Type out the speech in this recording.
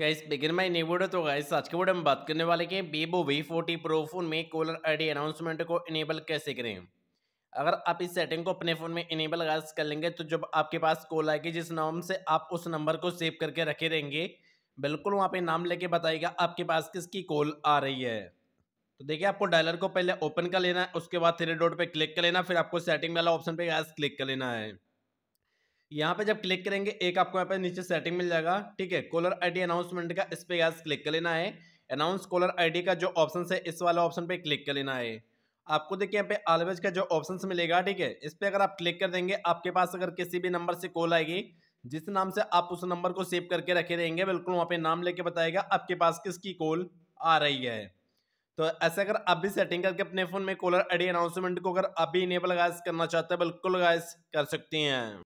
guys begin my new video तो guys आज के वीडियो में बात करने वाले के Vivo V forty pro phone में कॉलर आईडी अनाउंसमेंट को इनेबल कैसे करें अगर आप इस सेटिंग को अपने फ़ोन में इनेबल गाइस कर लेंगे तो जब आपके पास कॉल आएगी जिस नाम से आप उस नंबर को सेव करके रखे रहेंगे बिल्कुल वहाँ पर नाम लेके बताएगा आपके पास किसकी कॉल आ रही है तो देखिए आपको डायलर को पहले ओपन कर लेना है उसके बाद थ्री डॉट पर क्लिक कर लेना फिर आपको सेटिंग वाला ऑप्शन पर गैस क्लिक कर लेना है यहाँ पे जब क्लिक करेंगे एक आपको यहाँ पे नीचे सेटिंग मिल जाएगा ठीक है कॉलर आईडी अनाउंसमेंट का इस पे गैस क्लिक कर लेना है अनाउंस कॉलर आईडी का जो ऑप्शन है इस वाला ऑप्शन पे क्लिक कर लेना है आपको देखिए यहाँ पे ऑलवेज का जो ऑप्शन मिलेगा ठीक है इस पर अगर आप क्लिक कर देंगे आपके पास अगर किसी भी नंबर से कॉल आएगी जिस नाम से आप उस नंबर को सेव करके रखे रहेंगे बिल्कुल वहाँ पे नाम लेके बताएगा आपके पास किसकी कॉल आ रही है तो ऐसे अगर आप भी सेटिंग करके अपने फ़ोन में कॉलर आईडी अनाउंसमेंट को अगर आप भी इनेबल गैस करना चाहते हैं बिल्कुल गैस कर सकती हैं